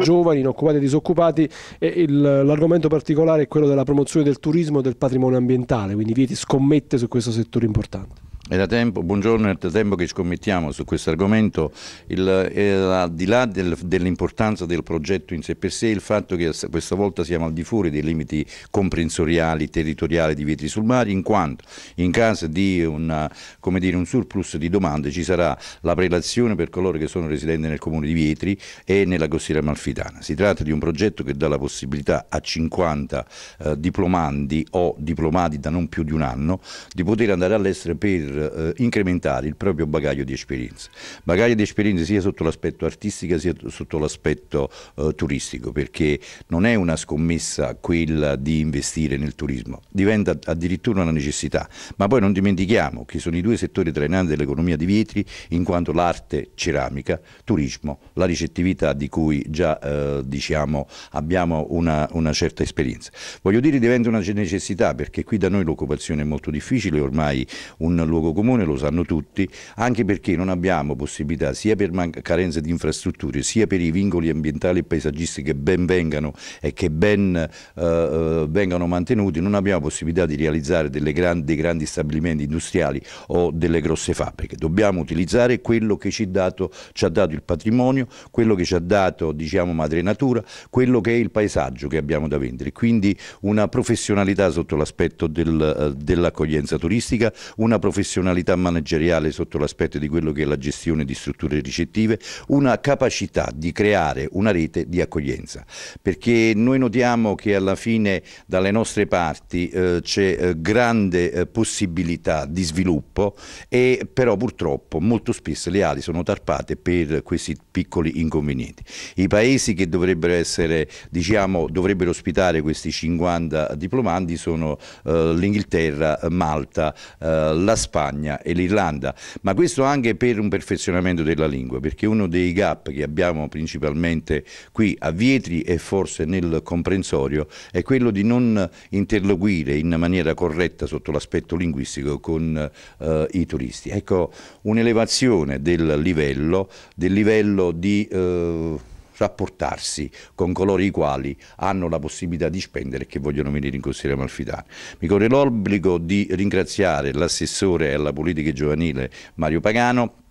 giovani, inoccupati e disoccupati e il, l'argomento particolare è quello della promozione del turismo e del patrimonio ambientale, quindi Vieti scommette su questo settore importante. È da tempo, buongiorno, è da tempo che scommettiamo su questo argomento, il, al di là del, dell'importanza del progetto in sé per sé, il fatto che questa volta siamo al di fuori dei limiti comprensoriali, territoriali di vetri sul mare, in quanto in caso di una, dire, un surplus di domande ci sarà la prelazione per coloro che sono residenti nel comune di Vietri e nella costiera malfitana. Si tratta di un progetto che dà la possibilità a 50 eh, diplomandi o diplomati da non più di un anno di poter andare all'estero per eh, incrementare il proprio bagaglio di esperienze. Bagaglio di esperienze sia sotto l'aspetto artistico sia sotto l'aspetto eh, turistico, perché non è una scommessa quella di investire nel turismo, diventa addirittura una necessità. Ma poi non dimentichiamo che sono i due settori trainanti dell'economia di Vietri, in quanto l'arte ceramica, turismo, la ricettività di cui già eh, diciamo, abbiamo una, una certa esperienza. Voglio dire diventa una necessità perché qui da noi l'occupazione è molto difficile, ormai un luogo luogo comune, lo sanno tutti, anche perché non abbiamo possibilità sia per carenze di infrastrutture sia per i vincoli ambientali e paesaggisti che ben vengano e che ben eh, eh, vengano mantenuti, non abbiamo possibilità di realizzare grandi, dei grandi stabilimenti industriali o delle grosse fabbriche. Dobbiamo utilizzare quello che ci, dato, ci ha dato il patrimonio, quello che ci ha dato diciamo, madre natura, quello che è il paesaggio che abbiamo da vendere. Quindi una professionalità sotto l'aspetto del, eh, dell'accoglienza turistica, una professionalità professionalità manageriale sotto l'aspetto di quello che è la gestione di strutture ricettive, una capacità di creare una rete di accoglienza, perché noi notiamo che alla fine dalle nostre parti eh, c'è eh, grande eh, possibilità di sviluppo e però purtroppo molto spesso le ali sono tarpate per questi piccoli inconvenienti. I paesi che dovrebbero essere, diciamo, dovrebbero ospitare questi 50 diplomandi sono eh, l'Inghilterra, Malta, eh, la Spagna, Spagna e l'Irlanda, ma questo anche per un perfezionamento della lingua, perché uno dei gap che abbiamo principalmente qui a Vietri e forse nel comprensorio è quello di non interloquire in maniera corretta sotto l'aspetto linguistico con eh, i turisti. Ecco, un'elevazione del livello, del livello di... Eh, rapportarsi con coloro i quali hanno la possibilità di spendere e che vogliono venire in Costiera Amalfitana. Mi corre l'obbligo di ringraziare l'assessore alla politica giovanile Mario Pagano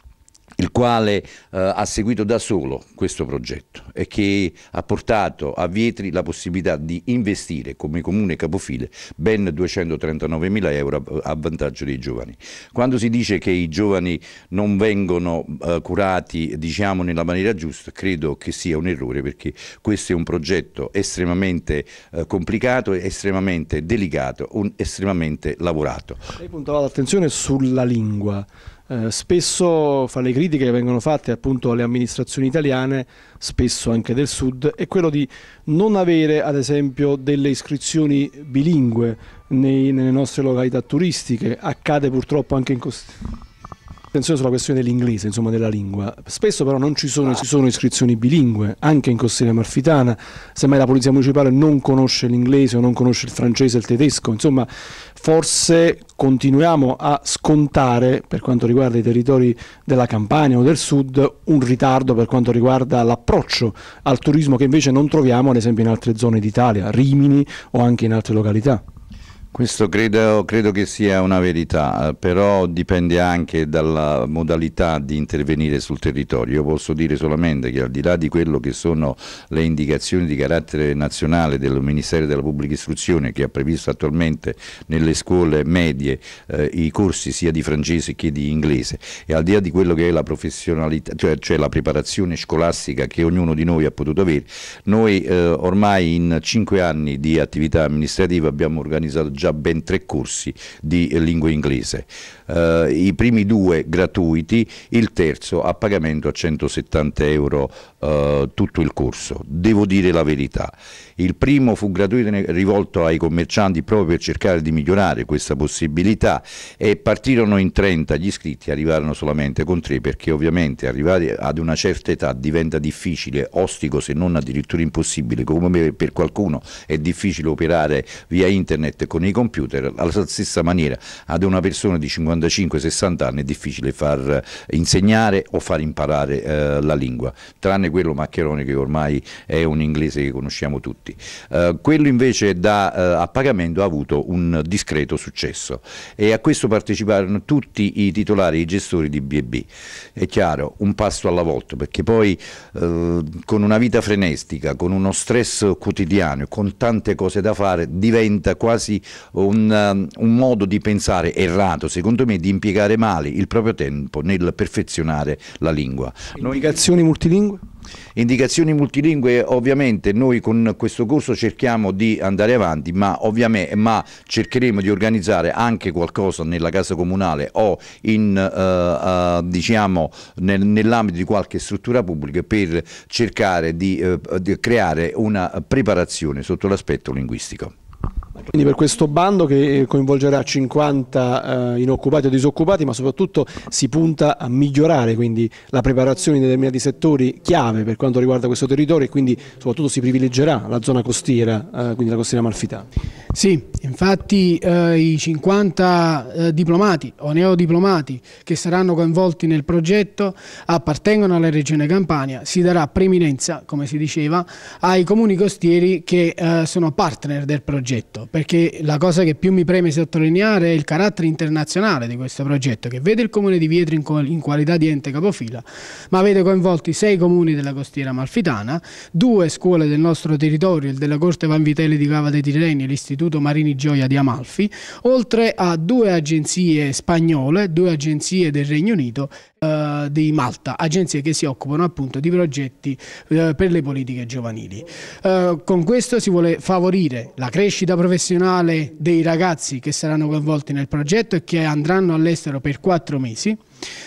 il quale eh, ha seguito da solo questo progetto e che ha portato a Vietri la possibilità di investire come comune capofile ben 239 mila euro a, a vantaggio dei giovani. Quando si dice che i giovani non vengono eh, curati diciamo, nella maniera giusta, credo che sia un errore perché questo è un progetto estremamente eh, complicato, estremamente delicato, un, estremamente lavorato. Lei puntava l'attenzione sulla lingua. Eh, spesso fra le critiche che vengono fatte appunto alle amministrazioni italiane, spesso anche del sud, è quello di non avere ad esempio delle iscrizioni bilingue nei, nelle nostre località turistiche, accade purtroppo anche in Costa attenzione sulla questione dell'inglese, insomma della lingua. Spesso però non ci sono, ci sono iscrizioni bilingue, anche in Costiera Marfitana, semmai la Polizia Municipale non conosce l'inglese o non conosce il francese e il tedesco, insomma forse continuiamo a scontare per quanto riguarda i territori della Campania o del Sud un ritardo per quanto riguarda l'approccio al turismo che invece non troviamo ad esempio in altre zone d'Italia, Rimini o anche in altre località. Questo credo, credo, che sia una verità, eh, però dipende anche dalla modalità di intervenire sul territorio. Io posso dire solamente che al di là di quello che sono le indicazioni di carattere nazionale del Ministero della Pubblica Istruzione che ha previsto attualmente nelle scuole medie eh, i corsi sia di francese che di inglese e al di là di quello che è la professionalità, cioè, cioè la preparazione scolastica che ognuno di noi ha potuto avere, noi eh, ormai in cinque anni di attività amministrativa abbiamo organizzato già già ben tre corsi di lingua inglese, eh, i primi due gratuiti, il terzo a pagamento a 170 euro eh, tutto il corso. Devo dire la verità. Il primo fu gratuito rivolto ai commercianti proprio per cercare di migliorare questa possibilità e partirono in 30, gli iscritti arrivarono solamente con 3 perché ovviamente arrivare ad una certa età diventa difficile, ostico se non addirittura impossibile, come per qualcuno è difficile operare via internet con i computer, alla stessa maniera ad una persona di 55-60 anni è difficile far insegnare o far imparare eh, la lingua, tranne tranne quello Maccheroni che ormai è un inglese che conosciamo tutti. Eh, quello invece da, eh, a pagamento ha avuto un discreto successo e a questo parteciparono tutti i titolari, i gestori di BB. È chiaro, un passo alla volta perché poi eh, con una vita frenestica, con uno stress quotidiano, con tante cose da fare, diventa quasi un, eh, un modo di pensare errato, secondo me, di impiegare male il proprio tempo nel perfezionare la lingua. Indicazioni multilingue? Indicazioni multilingue ovviamente noi con questo corso cerchiamo di andare avanti ma, ma cercheremo di organizzare anche qualcosa nella casa comunale o eh, eh, diciamo, nel, nell'ambito di qualche struttura pubblica per cercare di, eh, di creare una preparazione sotto l'aspetto linguistico tutto. Quindi per questo bando che eh, coinvolgerà 50 eh, inoccupati o disoccupati, ma soprattutto si punta a migliorare quindi, la preparazione di determinati settori chiave per quanto riguarda questo territorio e quindi soprattutto si privilegerà la zona costiera, eh, quindi la costiera amalfitana. Sì, infatti eh, i 50 eh, diplomati o neodiplomati che saranno coinvolti nel progetto appartengono alla Regione Campania, si darà preminenza, come si diceva, ai comuni costieri che eh, sono partner del progetto perché la cosa che più mi preme sottolineare è il carattere internazionale di questo progetto che vede il comune di Vietri in, qual in qualità di ente capofila, ma vede coinvolti sei comuni della costiera malfitana, due scuole del nostro territorio, il della Corte Vanvitelli di Cava dei Tirreni e l'Istituto Marini Gioia di Amalfi, oltre a due agenzie spagnole, due agenzie del Regno Unito eh, di Malta, agenzie che si occupano appunto di progetti eh, per le politiche giovanili. Eh, con questo si vuole favorire la crescita professionale dei ragazzi che saranno coinvolti nel progetto e che andranno all'estero per quattro mesi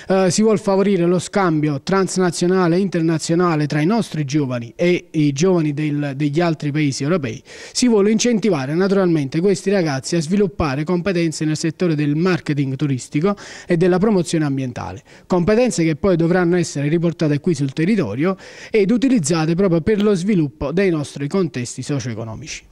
eh, si vuole favorire lo scambio transnazionale e internazionale tra i nostri giovani e i giovani del, degli altri paesi europei. Si vuole incentivare naturalmente questi ragazzi a sviluppare competenze nel settore del marketing turistico e della promozione ambientale, competenze che poi dovranno essere riportate qui sul territorio ed utilizzate proprio per lo sviluppo dei nostri contesti socio-economici.